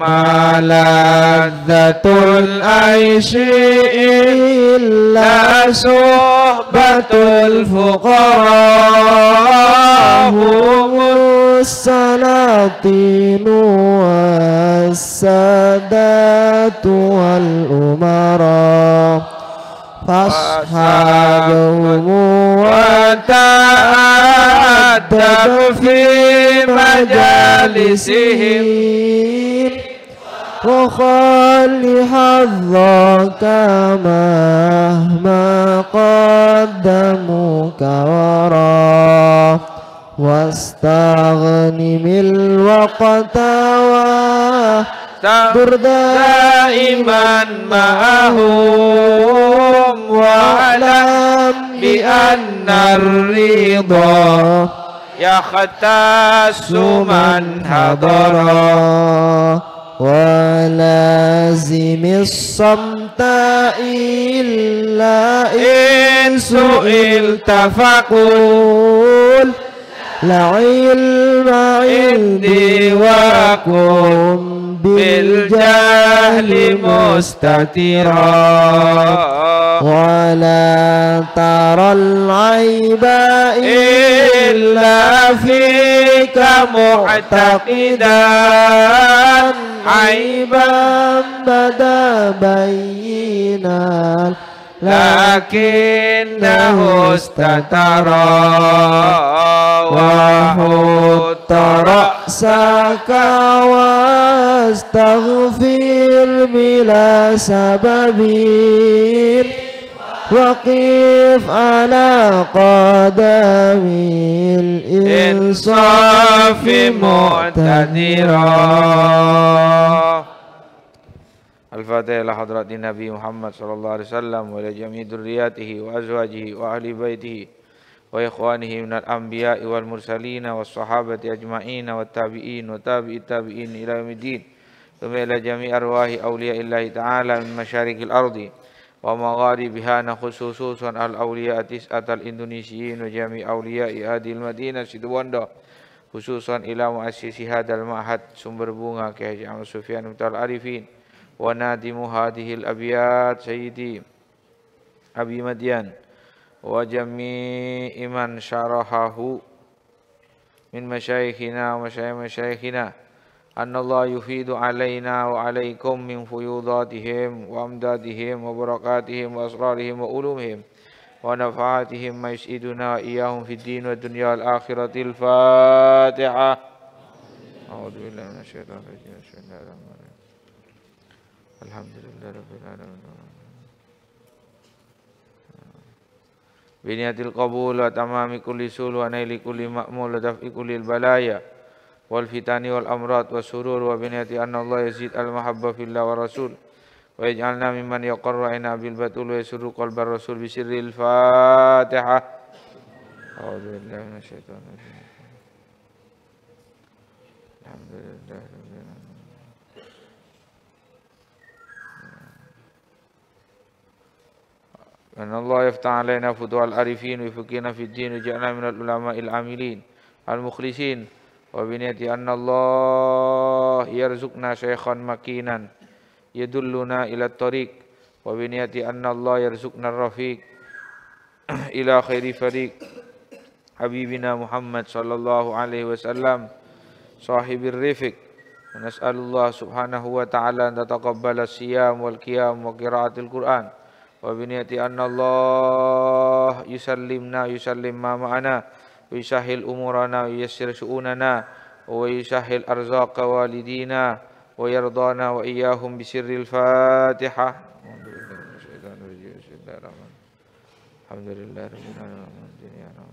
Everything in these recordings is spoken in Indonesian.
ما لذة العيش إلا صحبة الفقراء هم السلاطين والسادات والأمراء فأصحابهم وتأدب في مجالسهم وخال حظك مهما قدموك وراه واستغنم الوقت واهدر دائما معهم واعلم بأن الرضا يختص من حضره ولازم الصمت إلا إن سئلت فقول لعلم عندي وكن بالجهل مستترا ولا ترى العيب إلا فيك معتقدا عيبا بدا بينا لكنه استترى وحط رأسك واستغفر بلا سبب وقف على قدمي الإنصاف معتذرا الفاتحة لحضرة النبي محمد صلى الله عليه وسلم ولجميع ذرياته وأزواجه وأهل بيته وإخوانه من الأنبياء والمرسلين والصحابة أجمعين والتابعين وتابعي التابعين إلى يوم الدين ثم إلى جميع أرواح أولياء الله تعالى من مشارق الأرض wa magharibiha na khusususan al awliya atal Indonesia wa jami awliya adil madinah Situbondo khususan ila muassisi hadal ma'had sumber bunga Kiai Haji Ahmad Sufyan Mutal Arifin wa nadimu hadhil abiyat sayyidi Abi Madian wa jami'i man syarahahu min masyayikhina wa masyayikh أن الله يفيد علينا وعليكم من فيوضاتهم وأمدادهم وبركاتهم وأسرارهم وألومهم ونفعاتهم ما يسعدنا إياهم في الدين والدنيا الآخرة الفاتحة أعوذ بالله من الشيطان الرجيم بسم الله الرحمن الرحيم الحمد لله رب العالمين بنية القبول وتمام كل سول ونيل كل مأمول ودفع كل البلايا والفتن والأمراض والسرور وبنية أن الله يزيد المحبة في الله ورسوله ويجعلنا ممن يقر عنا بالبتول ويسر قلب الرسول بسر الفاتحة أعوذ بالله من الشيطان الرجيم الحمد لله رب العالمين أن الله يفتح علينا فتوح العارفين ويفقهنا في الدين ويجعلنا من العلماء العاملين المخلصين وبنيتي أن الله يرزقنا شيخا مكينا يدلنا إلى الطريق وبنيتي أن الله يرزقنا الرفيق إلى خير فريق حبيبنا محمد صلى الله عليه وسلم صاحب الرفق ونسأل الله سبحانه وتعالى أن تتقبل الصيام والقيام وقراءة القرآن وبنيتي أن الله يسلمنا يسلم ما معنا ويسهل أمورنا ويسر شؤوننا ويسهل أرزاق والدينا ويرضانا وإياهم بسر الفاتحة الحمد لله رب العالمين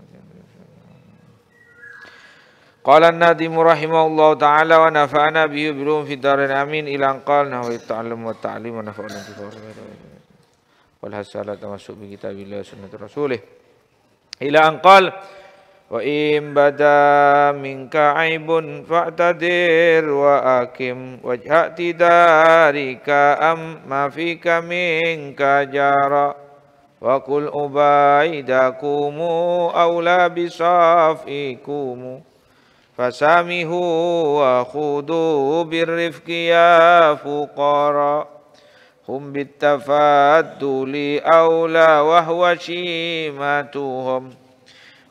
قال النادم رحمه الله تعالى ونفعنا به بلوم في الدارين الأمين الى ان قال نهو التعلم والتعليم ونفعنا بفضل والحسالة تمسك بكتاب الله وسنة رسوله الى ان قال وإن بدا منك عيب فاعتذر وأكم وجه اعتذارك ما فيك منك جارا وقل أبايدكم أولى بصافيكم بصافكم فسامحوا وخذوا بالرفق يا فقراء هم بالتفاضل أولى وهو شيمتهم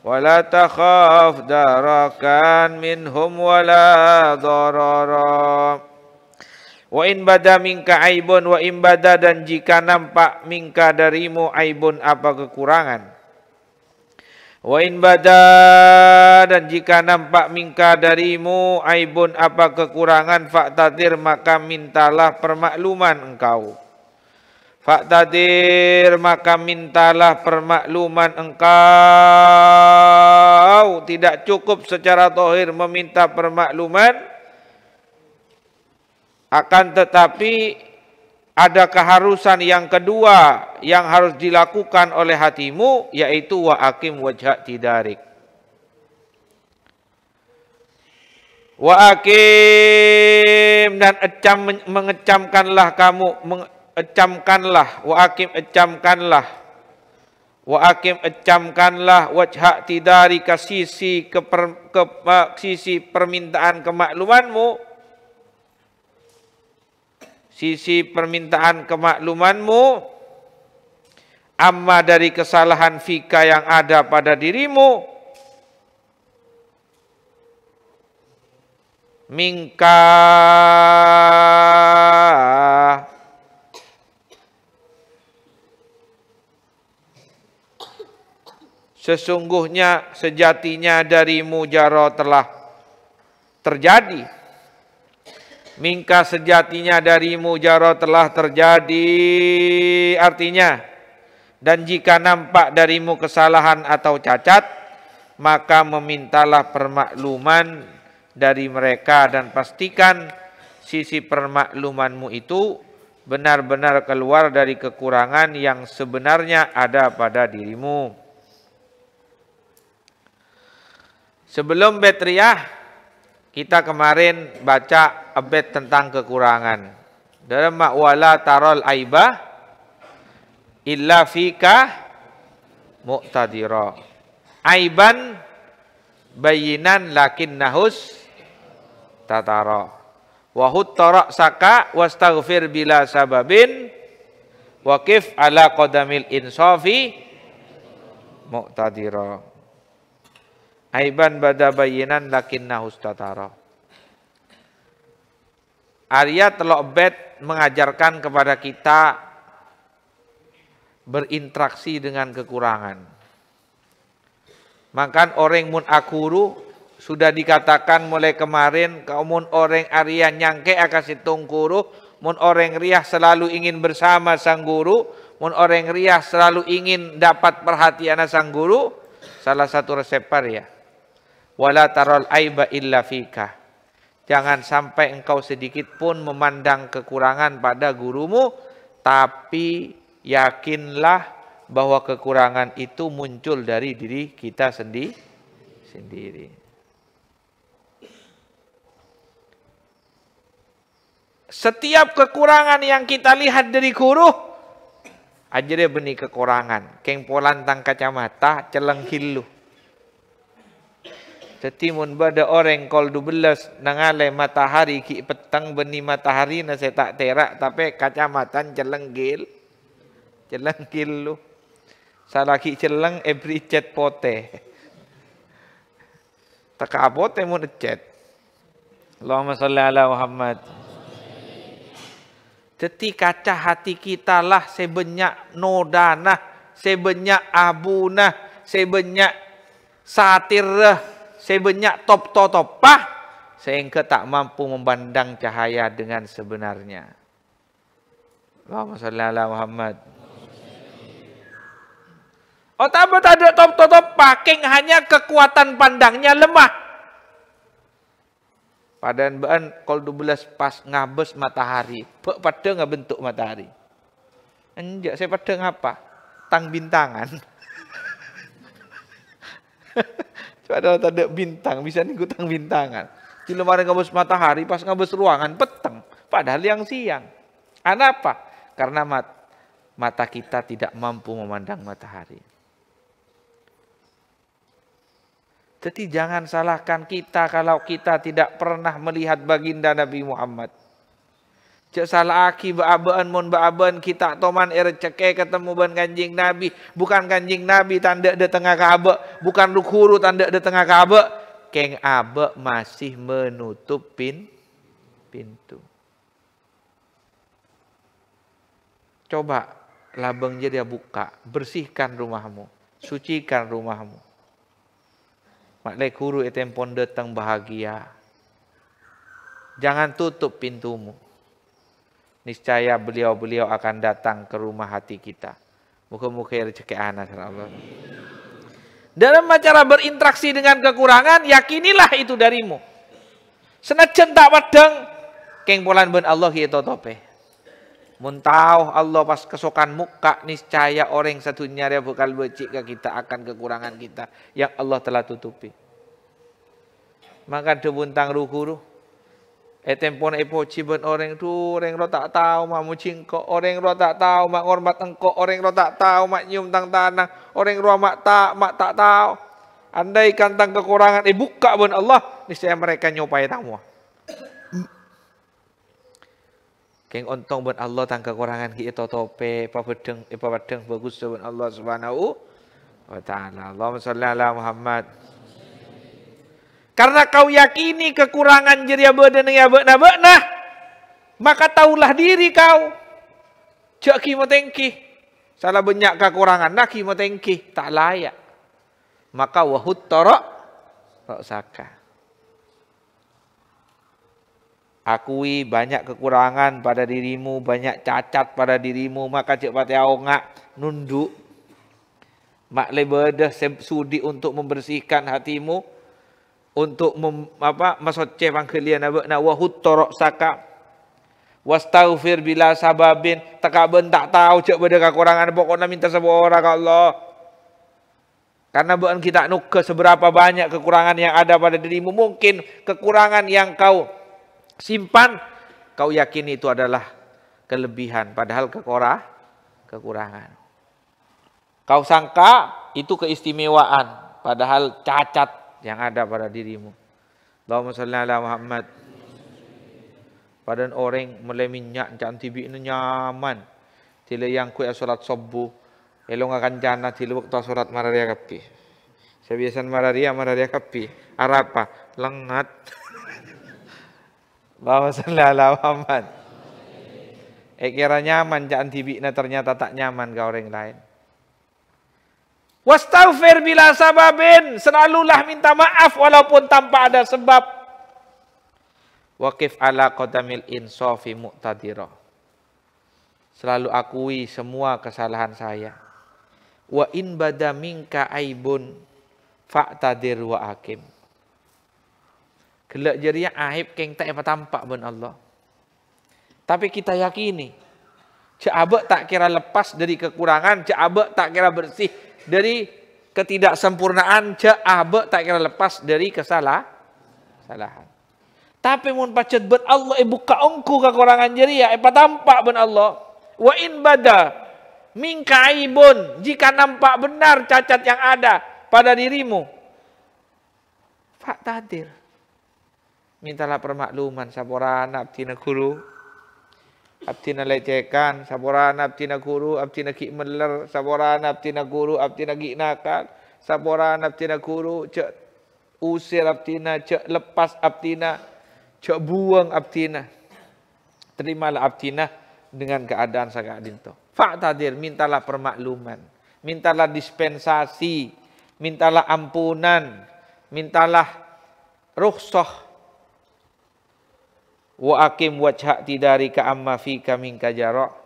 ولا تخاف دركا منهم ولا ضررا وإن بدا minka aibun wa in bada dan jika nampak minka darimu aibun apa kekurangan Wa in bada dan jika nampak mingka darimu aibun apa kekurangan faktatir maka mintalah permakluman engkau. Faktadir maka mintalah permakluman engkau tidak cukup secara tohir meminta permakluman akan tetapi ada keharusan yang kedua yang harus dilakukan oleh hatimu yaitu wa akim wajah tidarik wa akim dan ecam mengecamkanlah kamu ecamkanlah wa akim ecamkanlah wa akim ecamkanlah wajha tidari ke sisi ke, per, ke sisi permintaan kemaklumanmu sisi permintaan kemaklumanmu amma dari kesalahan fika yang ada pada dirimu mingka Sesungguhnya sejatinya darimu jaro telah terjadi. Mingka sejatinya darimu jaro telah terjadi. Artinya, dan jika nampak darimu kesalahan atau cacat, maka memintalah permakluman dari mereka dan pastikan sisi permaklumanmu itu benar-benar keluar dari kekurangan yang sebenarnya ada pada dirimu Sebelum betriyah, kita kemarin baca abet tentang kekurangan. Dalam makwala tarol aibah illa fika muqtadira. Aiban bayinan lakin nahus tatara. Wahut tarak saka wastaghfir bila sababin wakif ala qadamil insafi muqtadira. Aiban bada bayinan lakinna nahustatara. Arya Telok Bet mengajarkan kepada kita berinteraksi dengan kekurangan. Makan orang mun akuru sudah dikatakan mulai kemarin mun orang Arya nyangke akan situng kuru, mun orang riah selalu ingin bersama sang guru mun orang riah selalu ingin dapat perhatian sang guru salah satu resep Arya wala tarol aiba illa fika. Jangan sampai engkau sedikit pun memandang kekurangan pada gurumu, tapi yakinlah bahwa kekurangan itu muncul dari diri kita sendi sendiri. Setiap kekurangan yang kita lihat dari guru, aja deh benih kekurangan. Keng tang kacamata, celeng hilu. Setimun bada orang kol belas nangale matahari ki petang beni matahari nase tak terak tapi kacamatan celenggil. Celenggil lu. Salah ki celeng every eh, chat pote. Teka pote mun chat. Allahumma salli ala Muhammad. Teti kaca hati kita lah sebanyak nah sebanyak nah sebanyak lah sebanyak top to topah sehingga tak mampu memandang cahaya dengan sebenarnya. Allahumma shalli ala Muhammad. Oh tapi apa ada top to topah, king hanya kekuatan pandangnya lemah. Padahal bahan kalau 12 pas ngabes matahari, pek pada nggak bentuk matahari. Enjak saya pada ngapa? Tang bintangan. Itu adalah tanda bintang, bisa nih bintangan. Di lemari ngabus matahari, pas ngabus ruangan, peteng. Padahal yang siang. Kenapa? Karena mat, mata kita tidak mampu memandang matahari. Jadi jangan salahkan kita kalau kita tidak pernah melihat baginda Nabi Muhammad. Cek salah aki baaban mun baaban kita toman eh, ceke ketemu ban kanjing Nabi. Bukan kanjing Nabi tanda de tengah kabe. Bukan rukhuru tanda de tengah kabe. Keng abe masih menutup pin, pintu. Coba labeng jadi buka. Bersihkan rumahmu. Sucikan rumahmu. Maklek huru eh, pon datang bahagia. Jangan tutup pintumu niscaya beliau-beliau akan datang ke rumah hati kita. Muka-muka rezeki anak Allah. Dalam acara berinteraksi dengan kekurangan, yakinilah itu darimu. Senajan tak wedeng, keng polan ben Allah kita tope. Muntau Allah pas kesokan muka niscaya orang satunya nyari bukan becik ke kita akan kekurangan kita yang Allah telah tutupi. Maka debuntang ruh-ruh. E tempon e pociben orang tu orang ro tak tahu mak mucing ko orang ro tak tahu mak hormat engko orang ro tak tahu mak nyium tang tanah orang ro mak tak mak tak tahu. Andai kantang kekurangan eh buka ben Allah niscaya mereka nyopai tamu. Keng ontong ben Allah tang kekurangan ki eto tope papadeng eh papadeng eh, bagus ben Allah subhanahu wa taala. Allahumma salli ala Muhammad. Karena kau yakini kekurangan jeria badan ya beuna beuna, maka taulah diri kau. Cek kimo tengki. Salah banyak kekurangan nak kimo tengki, tak layak. Maka wahut torok saka. Akui banyak kekurangan pada dirimu, banyak cacat pada dirimu, maka cepat pati aonga nunduk. Mak lebeda sudi untuk membersihkan hatimu, untuk mem, apa masoceh pangkelian abna wahut torok saka wastaghfir bila sababin takaben tak tahu cek beda kekurangan pokoknya minta sebuah orang Allah karena bukan kita nuke seberapa banyak kekurangan yang ada pada dirimu. Mungkin kekurangan yang kau simpan, kau yakin itu adalah kelebihan. Padahal kekorah, kekurangan. Kau sangka itu keistimewaan. Padahal cacat. yang ada pada dirimu. Allahumma salli ala Muhammad. Pada orang mulai minyak jangan tibi ini nyaman. Tila yang kuat surat subuh. Elong akan jana tila waktu surat mararia kapi. Saya biasa mararia mararia kapi. Arapa lengat. Allahumma salli ala Muhammad. Eh kira nyaman jangan tibi ini ternyata tak nyaman ke orang lain. Wastaghfir bila sababin, selalulah minta maaf walaupun tanpa ada sebab. Waqif ala qadamil insafi muqtadira. Selalu akui semua kesalahan saya. Wa in bada minka aibun fa'tadir wa hakim. Gelak jeria ah, aib keng tak apa tampak ben Allah. Tapi kita yakini, Cik tak kira lepas dari kekurangan, cik tak kira bersih dari ketidaksempurnaan cek abe ah, tak kira lepas dari kesalahan. kesalahan. Tapi mun pacet ben Allah ibu eh, korang kekurangan ya, epa eh, tampak ben Allah. Wa in bada mingkaibun jika nampak benar cacat yang ada pada dirimu. Fak tadir. Mintalah permakluman saborana abtina guru Abtina lecekan, saporana abtina guru, abtina ki meler, saporana abtina guru, abtina ki nakal, saporana abtina guru, cek usir abtina, cek lepas abtina, cek buang abtina. Terimalah abtina dengan keadaan sangat dinto. Faktadir, mintalah permakluman, mintalah dispensasi, mintalah ampunan, mintalah rukhsah wa akim wajhak tidarika amma fika kaming kajarok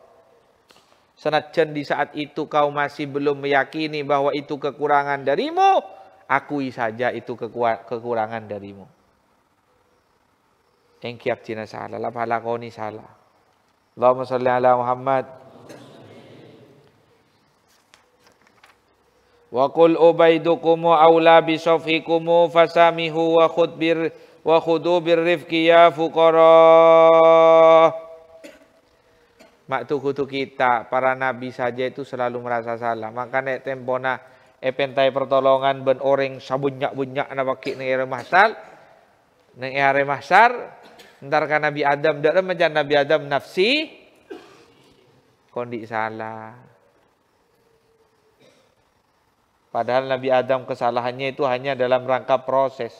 Senajan di saat itu kau masih belum meyakini bahwa itu kekurangan darimu, akui saja itu kekurangan darimu. Engkiak cina salah, lah pahala salah. Allahumma salli ala Muhammad. Wa kul ubaidukumu awla bisofikumu fasamihu wa khutbir wa khudu birrifqi ya fuqara. Maktu kutu kita, para nabi saja itu selalu merasa salah. Makanya tempona epentai pertolongan ben orang sabunyak-bunyak na pakai ere masal, Nengi ere masar, ntar kan Nabi Adam, dalam macam Nabi Adam nafsi, kondi salah. Padahal Nabi Adam kesalahannya itu hanya dalam rangka proses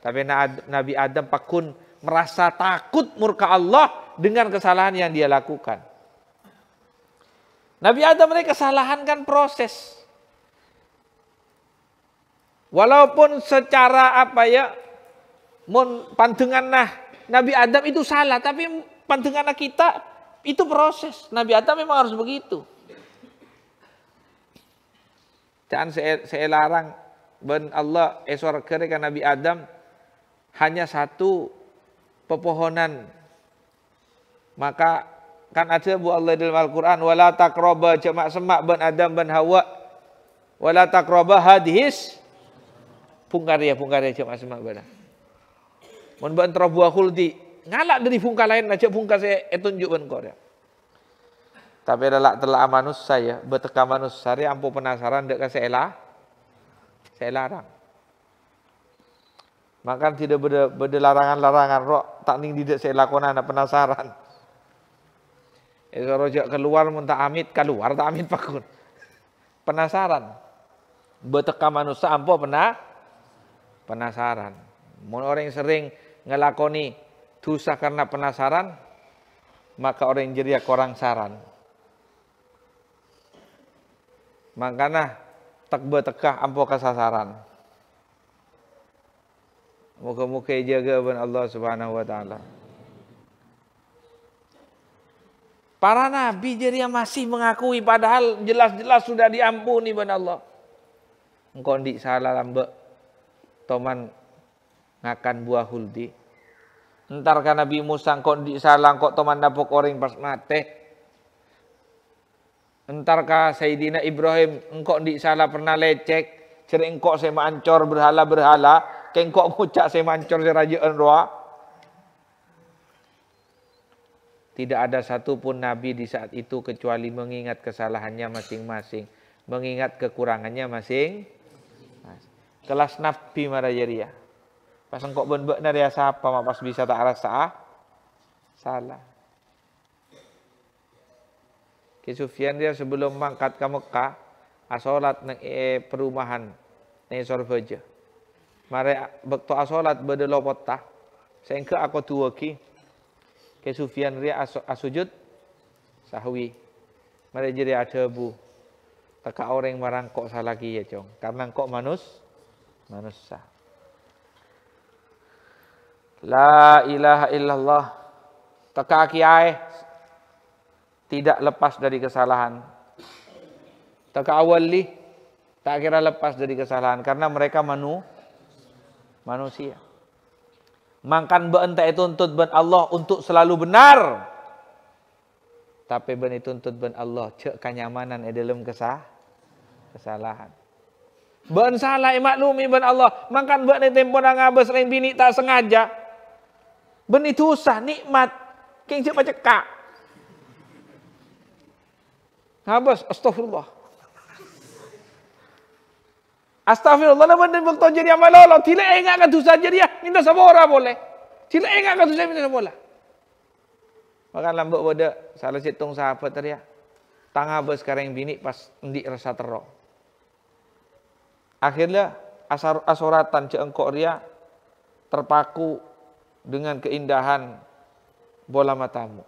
tapi Nabi Adam pakun merasa takut murka Allah dengan kesalahan yang dia lakukan. Nabi Adam mereka kesalahan kan proses. Walaupun secara apa ya, pandangan nah Nabi Adam itu salah, tapi pandangan nah kita itu proses. Nabi Adam memang harus begitu. Jangan saya, saya larang ben Allah esor kerekan Nabi Adam hanya satu pepohonan maka kan ada bu Allah dalam Al-Quran wala roba jamak semak ben Adam ben Hawa wala takroba hadis pungkar ya jamak semak benar mun ben buah khuldi ngalak dari pungkar lain aja pungkar saya etunjuk eh, ban ya tapi adalah telah amanus saya beteka manusia sari ampu penasaran dek saya lah saya larang maka tidak berde larangan-larangan rok tak ning tidak saya lakukan ada penasaran. Esok rojak keluar minta amit keluar tak amit pakun. Penasaran. Beteka manusia ampo pernah penasaran. Mau orang yang sering ngelakoni dosa karena penasaran, maka orang yang jeria korang saran. Makanya tak betekah ampo kesasaran. Muka-muka jaga ban Allah Subhanahu wa taala. Para nabi jadi masih mengakui padahal jelas-jelas sudah diampuni ban Allah. Engkau ndik salah lambe. Toman ngakan buah huldi. Entar kan Nabi Musa engkau ndik salah engkau toman dapok orang pas mate. Entar ka Sayyidina Ibrahim engkau ndik salah pernah lecek. Cerik engkau sema ancor berhala-berhala kengkok ngucak saya mancur saya raja doa. Tidak ada satupun Nabi di saat itu kecuali mengingat kesalahannya masing-masing. Mengingat kekurangannya masing. Kelas nabi marajaria. Ya. Pas engkau benbek nari ya siapa? mak pas bisa tak rasa ah. salah. Kesufian dia sebelum mangkat ke Mekah, asolat ah, nang e eh, perumahan nang sorbeja. Mare bekto asolat bede lopota. Sengke aku tua ki. Ke sufian ria as asujud sahwi. Mare jadi ada adebu. Teka orang marang kok salah ki ya cong. Karena kok manus manusia. La ilaha illallah. Teka kiai tidak lepas dari kesalahan. Teka awali tak kira lepas dari kesalahan karena mereka manu manusia. Makan beentah itu untuk ben Allah untuk selalu benar. Tapi ben itu untuk ben Allah cek kenyamanan di dalam kesah kesalahan. Ben salah maklumi ben Allah. Makan ben tempo nang habis ring bini tak sengaja. Ben itu usah nikmat. King cek macam kak. Habis astaghfirullah Astaghfirullahaladzim, waktu jadi amal Allah. Tila enggak katusa jadi ya, minta orang boleh. Tila enggak katusa minta sabora. Makan lambuk pada salah situng sahabat tadi ya. Tangah bos sekarang bini pas ndik rasa terong. Akhirnya asar, asoratan cengkok ria terpaku dengan keindahan bola matamu.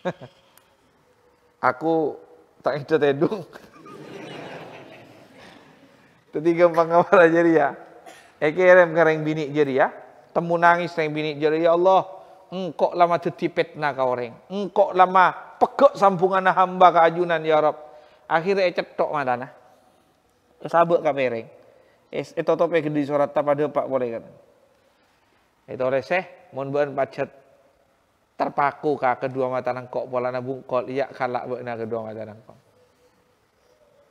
Aku tak ada tedung. Ketiga pengamal ya, Ekerem kareng bini ya, Temu nangis kareng bini jadi Ya Allah, engkau lama tetipet na kau orang. engkau lama pegok sambungan hamba ke ajunan ya Rob. Akhirnya cetok madana. Ya sabuk kau pereng. Es etotope eh, di surat tapa pak boleh kan. Itu oleh seh, mohon bukan pacet terpaku ka kedua mata nangkok bola nabung kol iya kalak bukan kedua mata nangkok.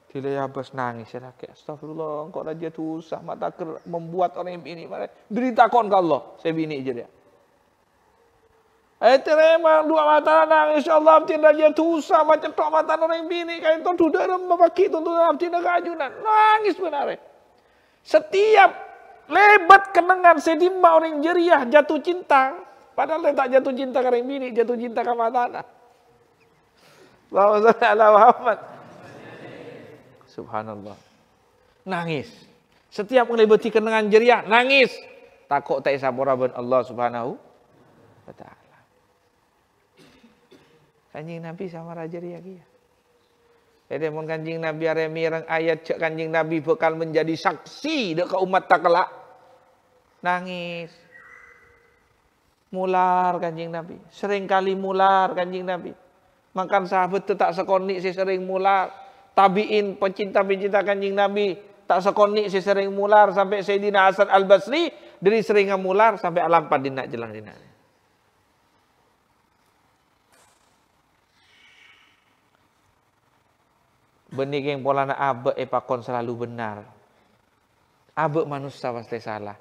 Dile Abbas ya, nangis ya kakek. Astagfirullah, engkau raja tuh usah mata ker membuat orang ini mana beritakan ke Allah. Saya bini aja dia. Eh terima dua mata nangis ya Allah abdi raja susah macam tok mata orang bini kayak itu sudah rem babaki itu tuh abdi kajunan. Nangis benar. Setiap lebat kenangan sedima orang jeriah jatuh cinta. Padahal tak jatuh cinta ke orang bini, jatuh cinta ke mata anak. Allahumma salli ala Muhammad. Subhanallah. Nangis. Setiap kali beti kenangan jeria, nangis. Takut tak sapura ben Allah Subhanahu wa taala. Kanjing Nabi sama raja riya kia. Jadi mon kanjing Nabi are mireng ayat cek kanjing Nabi bekal menjadi saksi dekat umat takelak. Nangis. Mular kanjing Nabi. Sering kali mular kanjing Nabi. Makan sahabat tetap sekonik sih sering mular tabiin pencinta-pencinta kanjing Nabi tak sekoni si sering mular sampai Sayyidina Hasan Al-Basri dari sering mular sampai alam padina jelang dina. Benih yang pola nak abe epakon eh, selalu benar. Abe manusia pasti salah.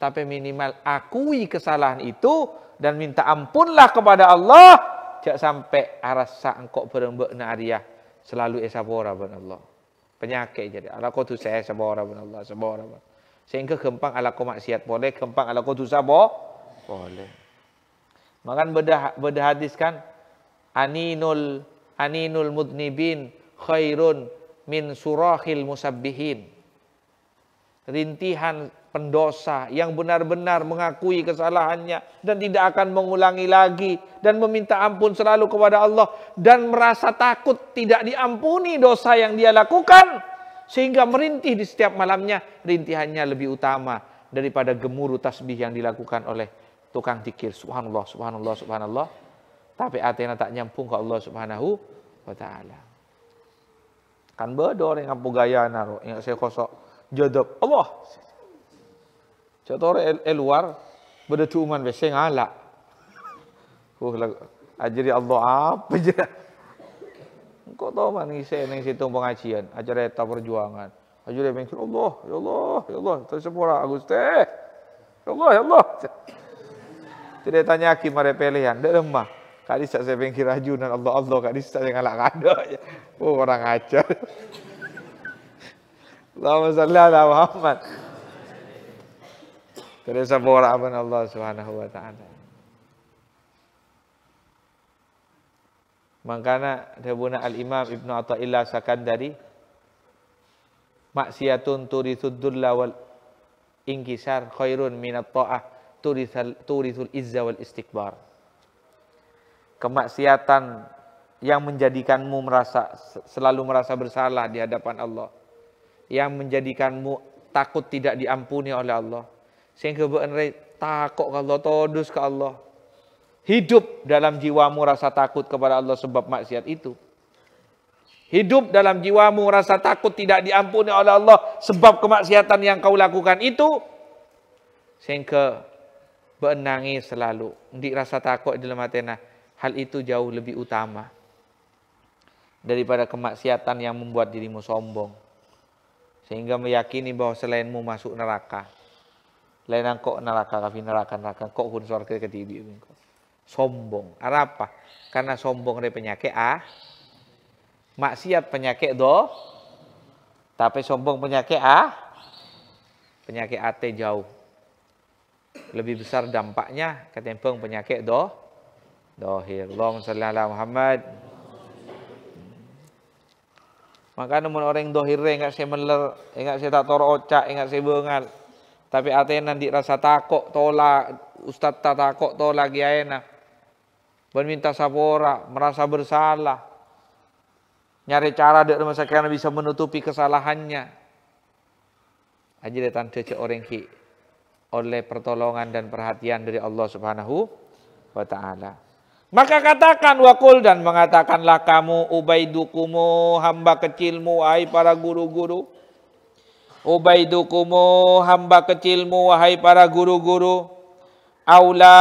Tapi minimal akui kesalahan itu dan minta ampunlah kepada Allah. jangan sampai arasa engkau berembek na selalu eh, sabar ben Allah. Penyakit jadi. Ala kau tu saya sabar ben Allah, sabar ben. Sehingga kempang ala kau maksiat boleh, kempang ala kau tu sabar boleh. Makan bedah bedah hadis kan aninul aninul mudnibin khairun min surahil musabbihin. Rintihan pendosa yang benar-benar mengakui kesalahannya dan tidak akan mengulangi lagi dan meminta ampun selalu kepada Allah dan merasa takut tidak diampuni dosa yang dia lakukan sehingga merintih di setiap malamnya rintihannya lebih utama daripada gemuruh tasbih yang dilakukan oleh tukang tikir subhanallah subhanallah subhanallah tapi Athena tak nyampung ke Allah subhanahu wa taala kan bodoh yang ampu gaya naro yang saya kosok jodoh Allah Cak tore el, el luar benda tu uman beseng ala. Oh, lah, ajari Allah apa je. Kau tahu mana ni saya nang situ pengajian, ajari ta perjuangan. Ajari bin ya Allah, ya Allah, ya Allah, tersepura aku Ya Allah, ya Allah. Tidak tanya aki mare pelehan, ndak lemah. Kali saya pengki raju dan Allah Allah kali saya yang ala kada. Oh, orang ajar. Allah salli Allah Muhammad. Terus apa aman Allah Subhanahu wa taala. Makana Rebuna Al-Imam Ibn Atta'illah Sakandari Maksiatun turithud dulla wal inkisar khairun minat ta'ah turithul, turithul izza wal istikbar. Kemaksiatan yang menjadikanmu merasa selalu merasa bersalah di hadapan Allah. Yang menjadikanmu takut tidak diampuni oleh Allah sehingga bener takut ke Allah, todus ke Allah. Hidup dalam jiwamu rasa takut kepada Allah sebab maksiat itu. Hidup dalam jiwamu rasa takut tidak diampuni oleh Allah sebab kemaksiatan yang kau lakukan itu. Sehingga benangis selalu. Di rasa takut dalam matena. Hal itu jauh lebih utama. Daripada kemaksiatan yang membuat dirimu sombong. Sehingga meyakini bahwa selainmu masuk neraka lain angkok neraka kafi neraka neraka kok hun surga ke di sombong apa karena sombong dari penyakit ah maksiat penyakit do tapi sombong penyakit ah penyakit at jauh lebih besar dampaknya ketimbang penyakit do dohir Allahumma sholli Muhammad Maka namun orang yang dohir eh, ingat saya meler, enggak eh, saya tak toro ocak, enggak saya bengal. Tapi atena di rasa takok tolak, Ustaz tak takok tolak kiaena. Berminta sabora, merasa bersalah. Nyari cara dek rumah sakit bisa menutupi kesalahannya. Aja deh tante orang ki oleh pertolongan dan perhatian dari Allah Subhanahu wa taala. Maka katakan wakul dan mengatakanlah kamu ubaidukumu hamba kecilmu ai para guru-guru Ubaidukumu hamba kecilmu wahai para guru-guru Aula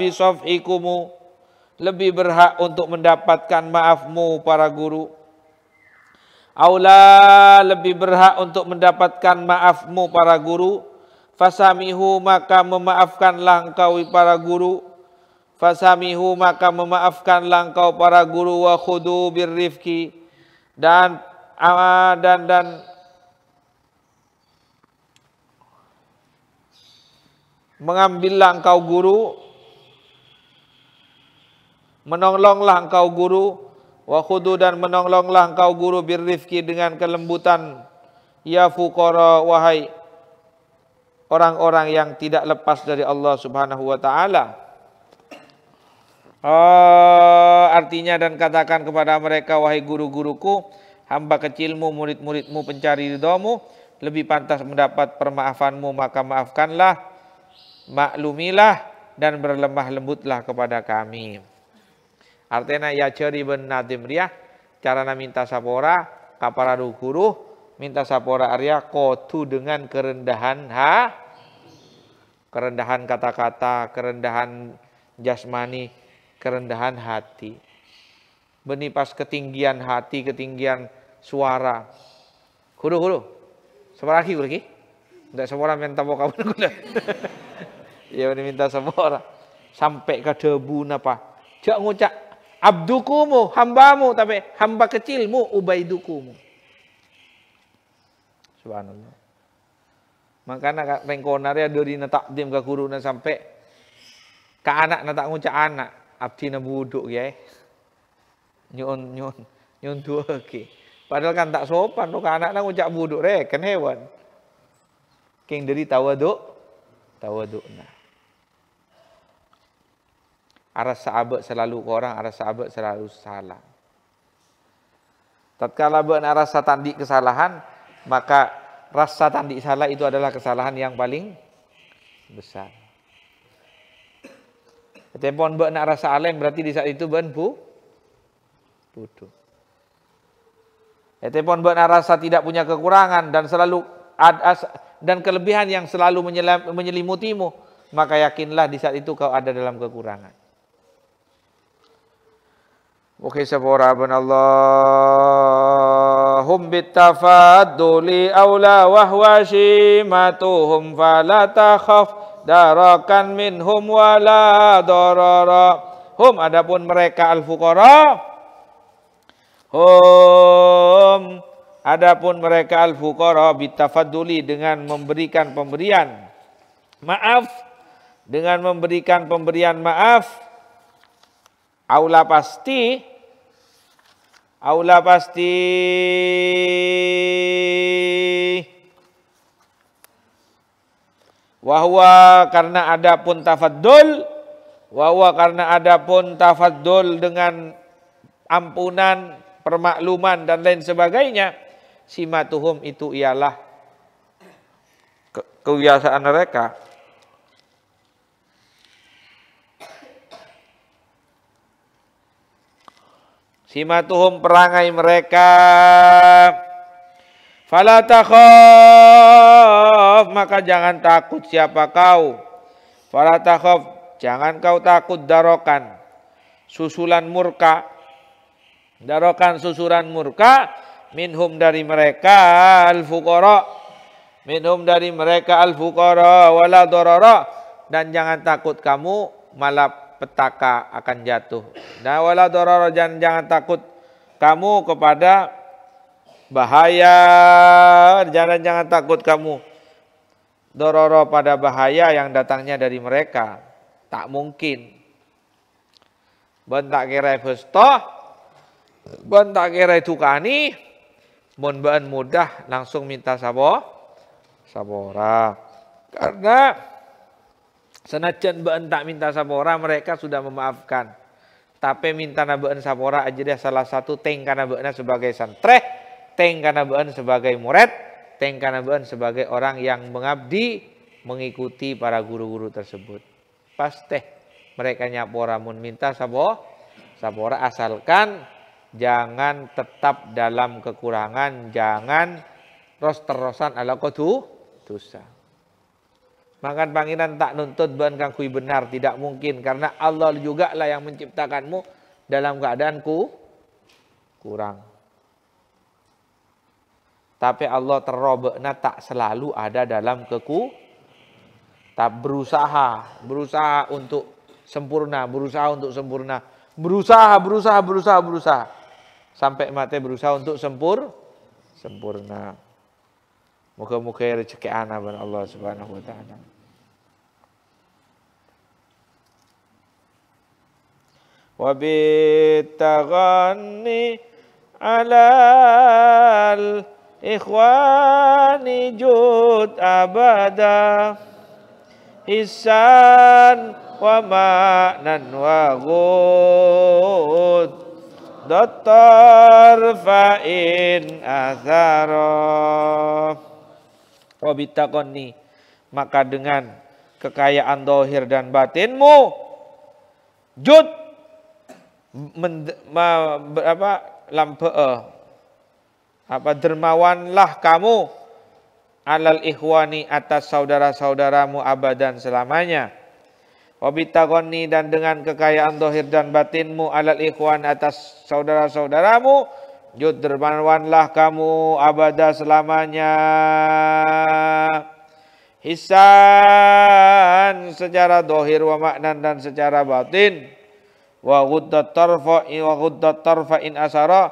bisofikumu Lebih berhak untuk mendapatkan maafmu para guru Aula lebih berhak untuk mendapatkan maafmu para guru Fasamihu maka memaafkanlah engkau para guru Fasamihu maka memaafkanlah engkau para guru wa khudu birrifki dan Ah, dan dan mengambillah engkau guru menolonglah engkau guru wa khudu dan menolonglah engkau guru birrifki dengan kelembutan ya fuqara wahai orang-orang yang tidak lepas dari Allah Subhanahu wa taala ah, artinya dan katakan kepada mereka wahai guru-guruku hamba kecilmu, murid-muridmu, pencari ridhomu, lebih pantas mendapat permaafanmu, maka maafkanlah, maklumilah, dan berlemah lembutlah kepada kami. Artinya ya ceri ben nadim riah, carana minta sapora, kaparadu guru, minta sapora arya kotu dengan kerendahan ha, kerendahan kata-kata, kerendahan jasmani, kerendahan hati benipas ketinggian hati, ketinggian suara. Kudu kudu. Semaraki kudu tidak semua semua minta boka kudu. ya minta semua orang. Sampai ke debu apa Jangan ngucak abdukumu hambamu tapi hamba kecilmu ubaidukumu. Subhanallah. Makanya pengkonar ya dari takdim ke guru sampai ke anak tak ngucak anak abdi buduk ya nyun nyun nyun tua ke. Padahal kan tak sopan tu anak nak ucap buduk reken hewan. King dari tawaduk tawaduk nah. Arah sahabat selalu orang, arah sahabat selalu salah. Tatkala benar rasa tandik kesalahan, maka rasa tandik salah itu adalah kesalahan yang paling besar. Tempon benar rasa aleng berarti di saat itu ben bu bodoh. Etepon rasa tidak punya kekurangan dan selalu dan kelebihan yang selalu menyelimutimu, maka yakinlah di saat itu kau ada dalam kekurangan. Oke, sabora abun Allahum aula awla wahwa shimatuhum takhaf darakan minhum wala darara. Hum adapun mereka al-fuqara hum adapun mereka al fuqara bitafaduli dengan memberikan pemberian maaf dengan memberikan pemberian maaf aula pasti aula pasti wahwa karena ada pun wahwa karena ada pun dengan ampunan permakluman dan lain sebagainya, simatuhum itu ialah ke kebiasaan mereka. Simatuhum perangai mereka. Fala maka jangan takut siapa kau. Fala jangan kau takut darokan, susulan murka, Darokan susuran murka minhum dari mereka al fuqara minhum dari mereka al fuqara wala dororo dan jangan takut kamu malah petaka akan jatuh. Dan wala dororo jangan, jangan takut kamu kepada bahaya. Jangan jangan takut kamu dororo pada bahaya yang datangnya dari mereka. Tak mungkin. Bentak kira toh Bentak kira itu kani, mon bahan mudah langsung minta sabo, sabora. Karena senajan bahan tak minta sabora, mereka sudah memaafkan. Tapi minta nabaan sabora aja deh salah satu teng karena bahan sebagai santri, teng karena bahan sebagai murid, teng karena bahan sebagai orang yang mengabdi, mengikuti para guru-guru tersebut. Pas mereka nyapora mun minta sabo, sabora asalkan jangan tetap dalam kekurangan, jangan terus terusan ala kodu dosa. Maka panggilan tak nuntut bukan kang benar, tidak mungkin karena Allah juga lah yang menciptakanmu dalam keadaanku kurang. Tapi Allah terobekna tak selalu ada dalam keku. Tak berusaha, berusaha untuk sempurna, berusaha untuk sempurna berusaha, berusaha, berusaha, berusaha. Sampai mati berusaha untuk sempur, sempurna. Moga-moga rezeki anak pada Allah Subhanahu wa taala. Wa bitaghanni alal ikhwani jud abada isan وماء وغوث ذا الطرفين أثاره Wabitakoni maka dengan kekayaan dohir dan batinmu jud mend, ma, apa lampe eh, apa dermawanlah kamu alal ikhwani atas saudara-saudaramu abadan selamanya Wabitagoni dan dengan kekayaan dohir dan batinmu alal ikhwan atas saudara-saudaramu. Yudhermanwanlah kamu abada selamanya. Hisan secara dohir wa maknan dan secara batin. Wa in wa asara.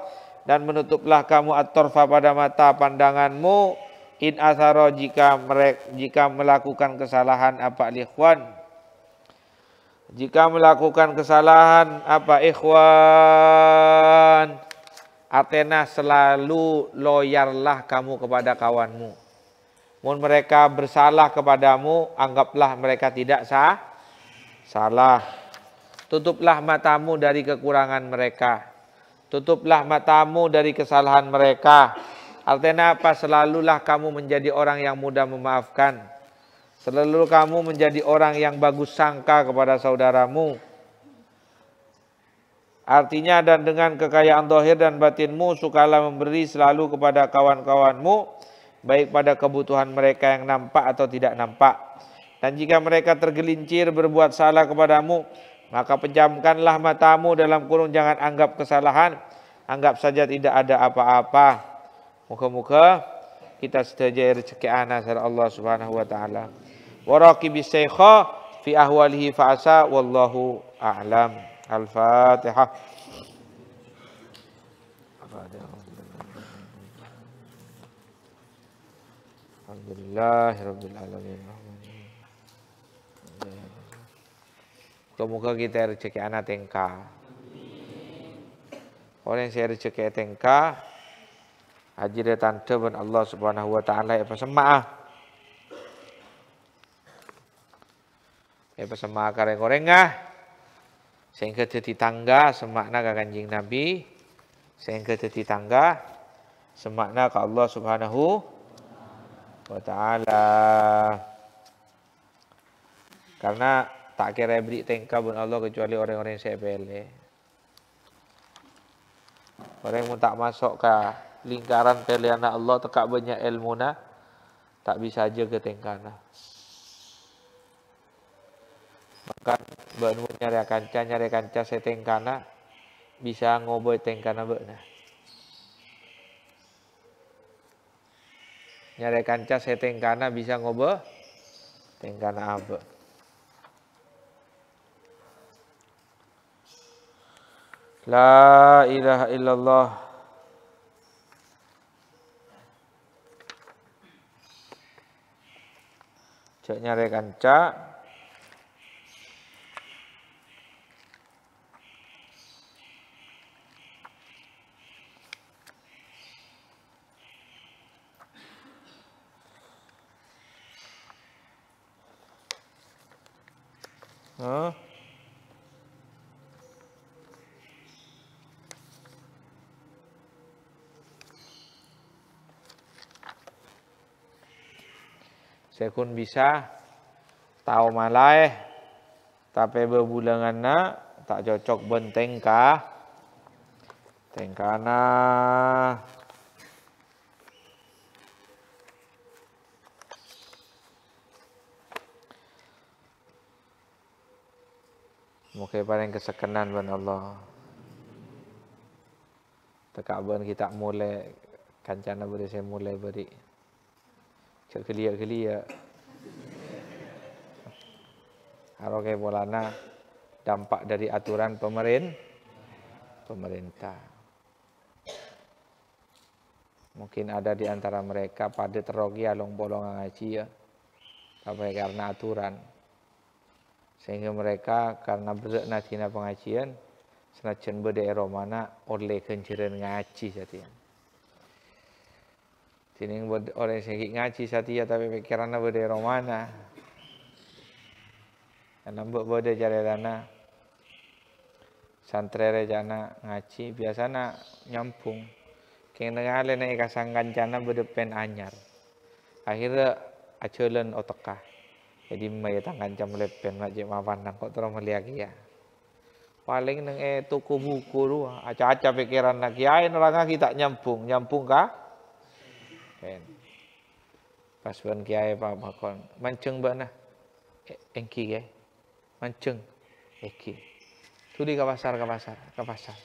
Dan menutuplah kamu at torfa pada mata pandanganmu. In asara jika mereka jika melakukan kesalahan apa likhwan jika melakukan kesalahan apa ikhwan? Athena selalu loyarlah kamu kepada kawanmu. Mun mereka bersalah kepadamu, anggaplah mereka tidak sah. Salah. Tutuplah matamu dari kekurangan mereka. Tutuplah matamu dari kesalahan mereka. Artinya apa? Selalulah kamu menjadi orang yang mudah memaafkan. Selalu kamu menjadi orang yang bagus sangka kepada saudaramu. Artinya dan dengan kekayaan dohir dan batinmu sukalah memberi selalu kepada kawan-kawanmu baik pada kebutuhan mereka yang nampak atau tidak nampak. Dan jika mereka tergelincir berbuat salah kepadamu, maka pejamkanlah matamu dalam kurung jangan anggap kesalahan, anggap saja tidak ada apa-apa. Muka-muka kita setuju rezeki anak Allah Subhanahu wa taala waraki raqibi syaikha fi ahwalihi fa'asa wallahu a'lam. Al-Fatihah. Alhamdulillahirabbil alamin. Semoga kita rezeki anak tengka. Orang yang saya rezeki tengka, haji dan tante ben Allah subhanahu wa ta'ala ya pasamaah. Lepas ya, sama kareng ah. Sehingga jadi tangga semakna ke kanjing Nabi. Sehingga jadi tangga semakna ke Allah subhanahu wa ta'ala. Karena tak kira beri tengka pun Allah kecuali orang-orang yang sebele. Orang yang tak masuk ke lingkaran pilihan Allah teka banyak ilmu na tak bisa aja ke na maka beunmu nyari kanca nyari kanca kana bisa ngoboy tengkana beuna nyari kanca kana bisa teng tengkana abe La ilaha illallah Cek nyari kanca Hah? Sekun bisa tahu malai tapi berbulangan nak tak cocok benteng kah? Tengkana. Muka paling kesekenan pun Allah. Tekak pun kita mulai kancana beri saya mulai beri. Cak kelia-kelia. Haroge bolana dampak dari aturan pemerintah. pemerintah. Mungkin ada di antara mereka pada terogi along bolong ngaji ya. Tapi ya, karena aturan sehingga mereka karena berak natina pengajian senajan beda romana oleh kenjeran ngaji satian Tini oleh segi ngaji satia ya, tapi pikirannya beda romana. berde beda dana santri jana ngaji biasana nyampung. Kena ngale naik kasangkan jana beda pen anyar. Akhirnya acolan otokah jadi maya tangan jam lepen aja mapan nang kok terus melihat ya paling neng eh tuku buku ruah aca-aca pikiran nak kiain orang kita nyambung nyambung kah pasuan kiai eh, pak makon manceng bana engki ya manceng eki eh, Tuli ke pasar ke pasar ke pasar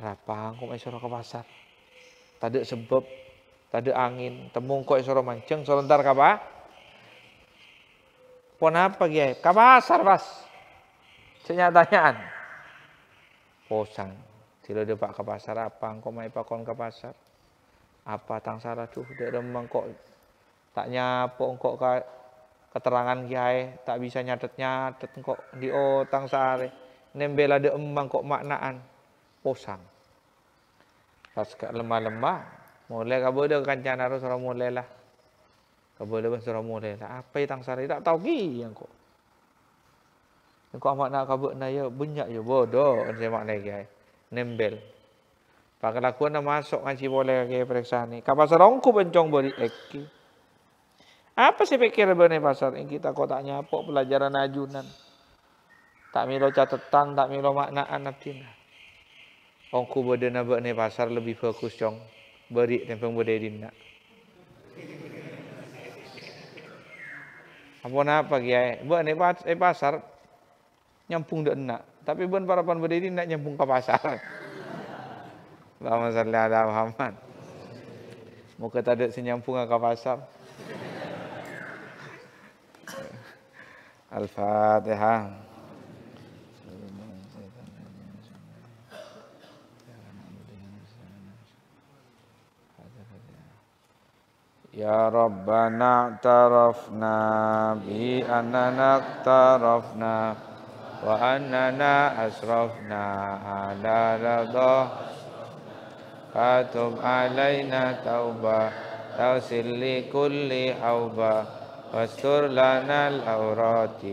harapang kok suruh ke pasar tadi sebab tadi angin temung kok suruh manceng sebentar kah Pon apa Kiai? Kapasar pasar pas. Senyatanyaan. Posang. Tidak ada pak kapasar apa? Engkau mai pakon kon Apa tang sarah tuh? Dek ada kok tak nyapa engkau ke keterangan kiai tak bisa nyatet nyatet kok di otang sare nembela de emang kok maknaan posang pas ke lemah lemah mulai kabur de kancana harus orang Apa dia pun seramu dia. Apa yang tangsari? Tak tahu lagi yang kau. Yang kau amat nak kabut ni, ya, banyak je. Bodoh. Yang saya maknanya, guys. Nembel. Pakai laku anda masuk ngaji boleh ke periksa ni. Kau Kapal serongku pencong boleh. Eki. Apa sih pikir benar pasar ini kita kau tak nyapa pelajaran ajunan. Tak milo catatan, tak milo makna anak tina. Ongku boleh nak pasar lebih fokus cong. Beri tempeng boleh dinak. Apa nak pagi ay? Buat ni pas, eh, pasar nyampung dek nak. Tapi buat para pan berdiri nak nyampung ke pasar. Lama sekali ada Muhammad. Muka tak ada senyampung ke pasar. Al-Fatihah. يا ربنا اعترفنا بأننا اقترفنا وأننا أسرفنا على رضا فاتب علينا توبة تغسل لكل حوبة واستر لنا الأورات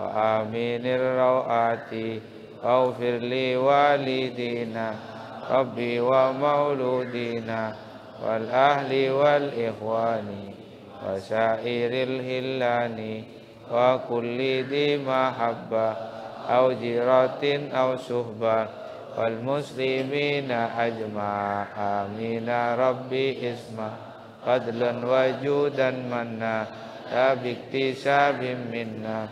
وآمن الروآت واغفر لوالدينا ربي ومولودينا والأهل والإخوان وسائر الهلان وكل ذي محبة أو جيرة أو صحبة والمسلمين أجمع آمين ربي اسمع فضلا وجودا منا لا باكتساب منا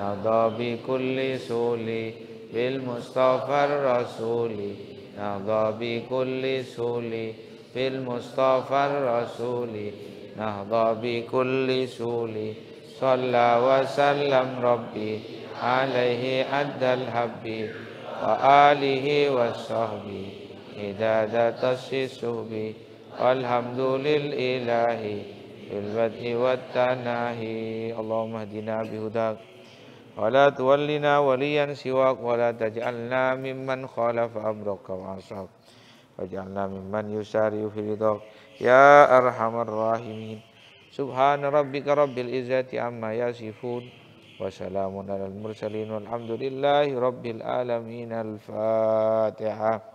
نضى بكل سولي بالمصطفى الرسول نهضى بكل سول في المصطفى الرسول نهضى بكل سول صلى وسلم ربي عليه أدى الحب وآله والصحب إدادة تشسب والحمد للإله بالبدء والتناهي اللهم اهدنا بهداك ولا تولنا وليا سواك ولا تجعلنا ممن خالف أمرك وعصاك واجعلنا ممن يسارع في رضاك يا أرحم الراحمين سبحان ربك رب العزة عما يصفون وسلام على المرسلين والحمد لله رب العالمين الفاتحة